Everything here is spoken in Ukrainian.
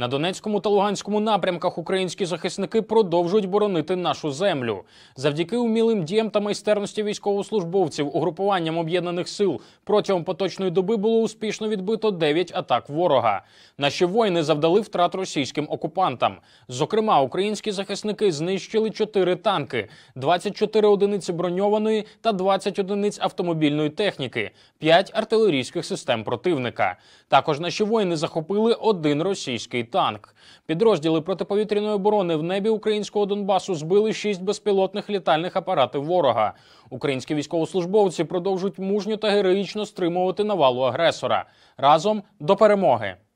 На Донецькому та Луганському напрямках українські захисники продовжують боронити нашу землю. Завдяки умілим діям та майстерності військовослужбовців угрупуванням об'єднаних сил протягом поточної доби було успішно відбито 9 атак ворога. Наші воїни завдали втрат російським окупантам. Зокрема, українські захисники знищили 4 танки, 24 одиниці броньованої та 20 одиниць автомобільної техніки, 5 артилерійських систем противника. Також наші воїни захопили один російський танк. Підрозділи протиповітряної оборони в небі українського Донбасу збили шість безпілотних літальних апаратів ворога. Українські військовослужбовці продовжують мужньо та героїчно стримувати навалу агресора разом до перемоги.